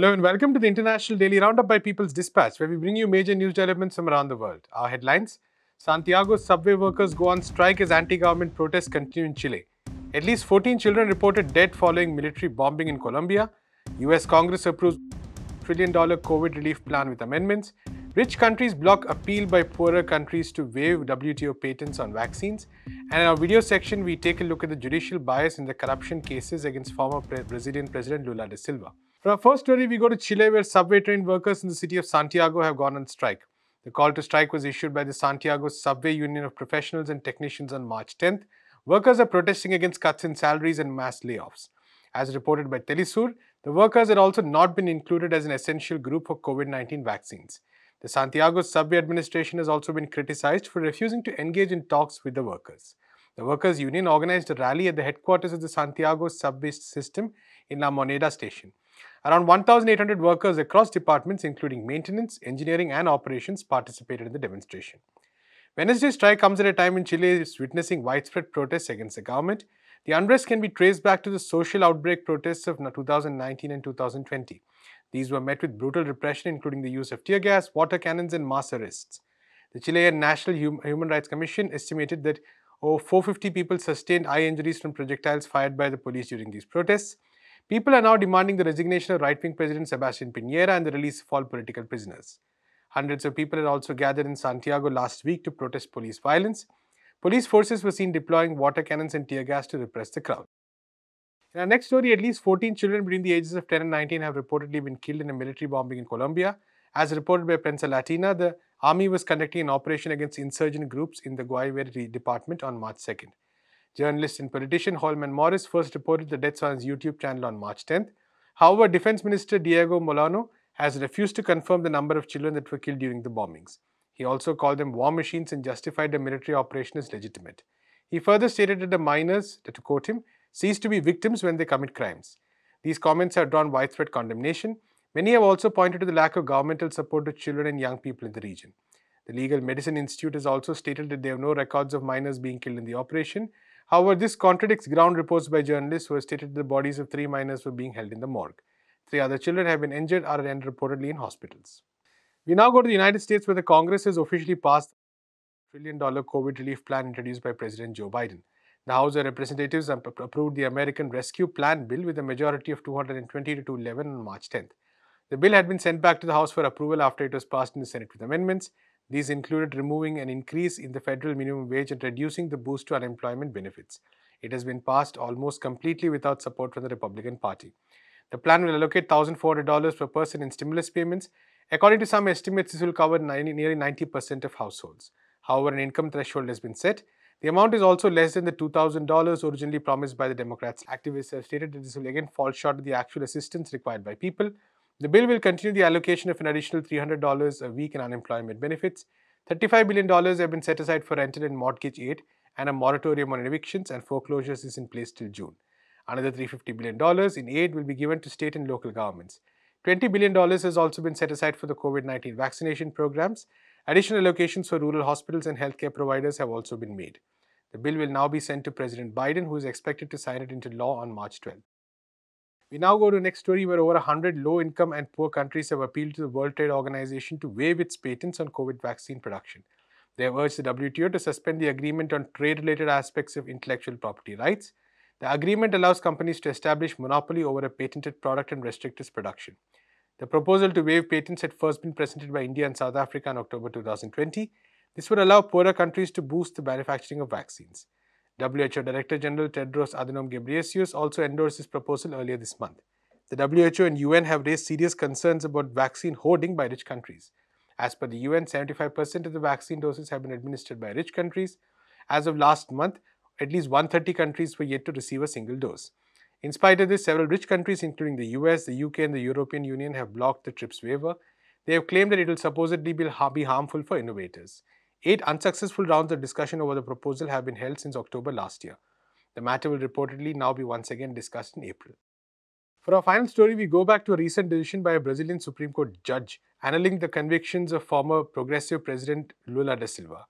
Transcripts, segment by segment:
Hello and welcome to the International Daily Roundup by People's Dispatch, where we bring you major news developments from around the world. Our headlines Santiago's subway workers go on strike as anti government protests continue in Chile. At least 14 children reported dead following military bombing in Colombia. US Congress approves trillion dollar COVID relief plan with amendments. Rich countries block appeal by poorer countries to waive WTO patents on vaccines. And in our video section, we take a look at the judicial bias in the corruption cases against former Brazilian President Lula da Silva. For our first story, we go to Chile, where subway train workers in the city of Santiago have gone on strike. The call to strike was issued by the Santiago Subway Union of Professionals and Technicians on March 10th. Workers are protesting against cuts in salaries and mass layoffs. As reported by Telesur, the workers had also not been included as an essential group for COVID 19 vaccines. The Santiago subway administration has also been criticized for refusing to engage in talks with the workers. The workers' union organized a rally at the headquarters of the Santiago subway system in La Moneda station. Around 1,800 workers across departments including maintenance, engineering and operations participated in the demonstration. Wednesday's strike comes at a time when Chile is witnessing widespread protests against the government. The unrest can be traced back to the social outbreak protests of 2019 and 2020. These were met with brutal repression including the use of tear gas, water cannons and mass arrests. The Chilean National Hum Human Rights Commission estimated that over 450 people sustained eye injuries from projectiles fired by the police during these protests. People are now demanding the resignation of right-wing President Sebastian Piñera and the release of all political prisoners. Hundreds of people had also gathered in Santiago last week to protest police violence. Police forces were seen deploying water cannons and tear gas to repress the crowd. In our next story, at least 14 children between the ages of 10 and 19 have reportedly been killed in a military bombing in Colombia. As reported by Prensa Latina, the army was conducting an operation against insurgent groups in the Guayveri department on March 2nd. Journalist and politician Holman Morris first reported the deaths on his YouTube channel on March 10th. However, Defense Minister Diego Molano has refused to confirm the number of children that were killed during the bombings. He also called them war machines and justified the military operation as legitimate. He further stated that the minors, to quote him, cease to be victims when they commit crimes. These comments have drawn widespread condemnation. Many have also pointed to the lack of governmental support to children and young people in the region. The Legal Medicine Institute has also stated that they have no records of minors being killed in the operation However, this contradicts ground reports by journalists who have stated the bodies of three minors were being held in the morgue. Three other children have been injured or are reportedly in hospitals. We now go to the United States where the Congress has officially passed the trillion dollar COVID relief plan introduced by President Joe Biden. The House of Representatives approved the American Rescue Plan bill with a majority of 220 to 211 on March 10th. The bill had been sent back to the House for approval after it was passed in the Senate with amendments. These included removing an increase in the federal minimum wage and reducing the boost to unemployment benefits. It has been passed almost completely without support from the Republican Party. The plan will allocate $1,400 per person in stimulus payments. According to some estimates, this will cover 90, nearly 90% of households. However, an income threshold has been set. The amount is also less than the $2,000 originally promised by the Democrats. Activists have stated that this will again fall short of the actual assistance required by people the bill will continue the allocation of an additional $300 a week in unemployment benefits. $35 billion have been set aside for rental and mortgage aid, and a moratorium on evictions and foreclosures is in place till June. Another $350 billion in aid will be given to state and local governments. $20 billion has also been set aside for the COVID 19 vaccination programs. Additional allocations for rural hospitals and healthcare providers have also been made. The bill will now be sent to President Biden, who is expected to sign it into law on March 12. We now go to the next story where over 100 low-income and poor countries have appealed to the World Trade Organization to waive its patents on COVID vaccine production. They have urged the WTO to suspend the agreement on trade-related aspects of intellectual property rights. The agreement allows companies to establish monopoly over a patented product and restrict its production. The proposal to waive patents had first been presented by India and South Africa in October 2020. This would allow poorer countries to boost the manufacturing of vaccines. WHO Director General Tedros Adhanom Ghebreyesus also endorsed this proposal earlier this month. The WHO and UN have raised serious concerns about vaccine hoarding by rich countries. As per the UN, 75% of the vaccine doses have been administered by rich countries. As of last month, at least 130 countries were yet to receive a single dose. In spite of this, several rich countries, including the US, the UK, and the European Union, have blocked the TRIPS waiver. They have claimed that it will supposedly be harmful for innovators. Eight unsuccessful rounds of discussion over the proposal have been held since October last year. The matter will reportedly now be once again discussed in April. For our final story, we go back to a recent decision by a Brazilian Supreme Court judge annulling the convictions of former progressive President Lula da Silva.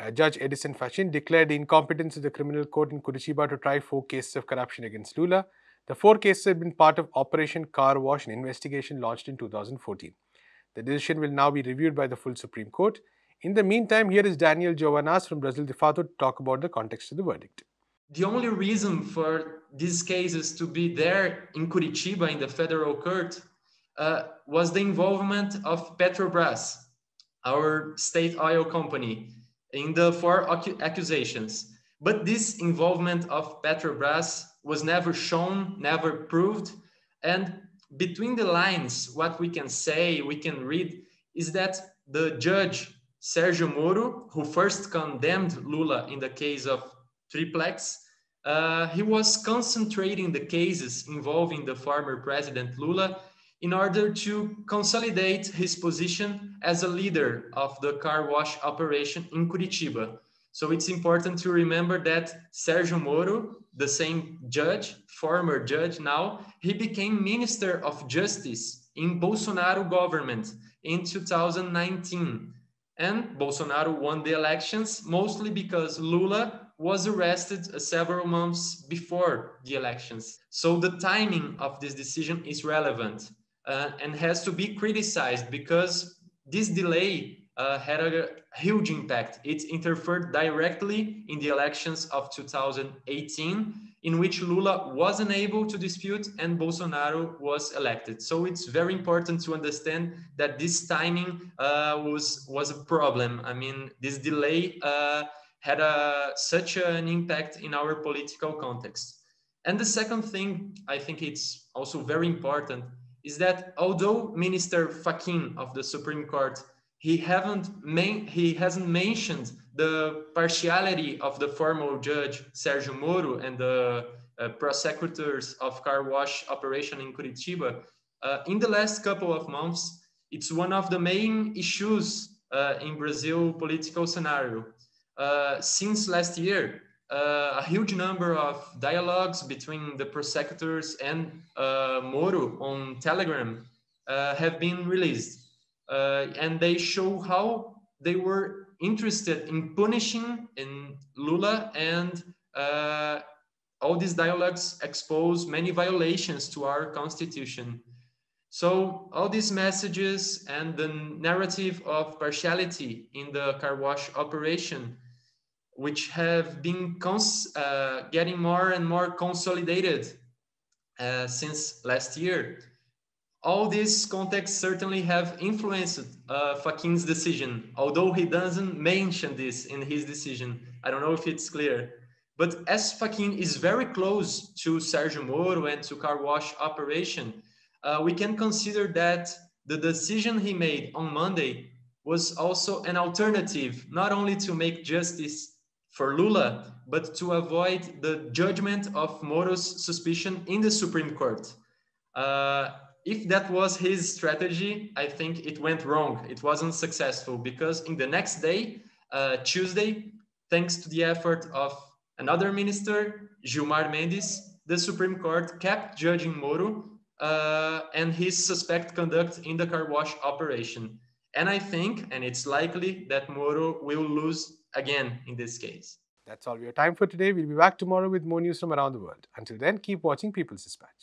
Uh, judge Edison Fachin declared the incompetence of the criminal court in Curitiba to try four cases of corruption against Lula. The four cases had been part of Operation Car Wash, an investigation launched in 2014. The decision will now be reviewed by the full Supreme Court. In the meantime, here is Daniel Giovanas from Brazil de Fato to talk about the context of the verdict. The only reason for these cases to be there in Curitiba in the federal court uh, was the involvement of Petrobras, our state oil company, in the four accusations. But this involvement of Petrobras was never shown, never proved. And between the lines, what we can say, we can read, is that the judge Sergio Moro, who first condemned Lula in the case of Triplex, uh, he was concentrating the cases involving the former president Lula in order to consolidate his position as a leader of the car wash operation in Curitiba. So it's important to remember that Sergio Moro, the same judge, former judge now, he became Minister of Justice in Bolsonaro government in 2019. And Bolsonaro won the elections mostly because Lula was arrested several months before the elections. So the timing of this decision is relevant uh, and has to be criticized because this delay uh, had a huge impact. It interfered directly in the elections of 2018, in which Lula was not able to dispute and Bolsonaro was elected. So it's very important to understand that this timing uh, was, was a problem. I mean, this delay uh, had a, uh, such an impact in our political context. And the second thing, I think it's also very important, is that although Minister Fakin of the Supreme Court he haven't he hasn't mentioned the partiality of the former judge Sergio Moro and the uh, prosecutors of car wash operation in Curitiba. Uh, in the last couple of months, it's one of the main issues uh, in Brazil political scenario. Uh, since last year, uh, a huge number of dialogues between the prosecutors and uh, Moro on Telegram have been released. Uh, and they show how they were interested in punishing in Lula and uh, all these dialogues expose many violations to our constitution. So all these messages and the narrative of partiality in the car wash operation, which have been uh, getting more and more consolidated uh, since last year, all these contexts certainly have influenced uh, Fakim's decision, although he doesn't mention this in his decision. I don't know if it's clear. But as Fakim is very close to Sergio Moro and to car wash operation, uh, we can consider that the decision he made on Monday was also an alternative, not only to make justice for Lula, but to avoid the judgment of Moro's suspicion in the Supreme Court. Uh, if that was his strategy, I think it went wrong. It wasn't successful because in the next day, uh, Tuesday, thanks to the effort of another minister, Gilmar Mendes, the Supreme Court kept judging Moro uh, and his suspect conduct in the car wash operation. And I think, and it's likely, that Moro will lose again in this case. That's all we have time for today. We'll be back tomorrow with more news from around the world. Until then, keep watching People's Dispatch.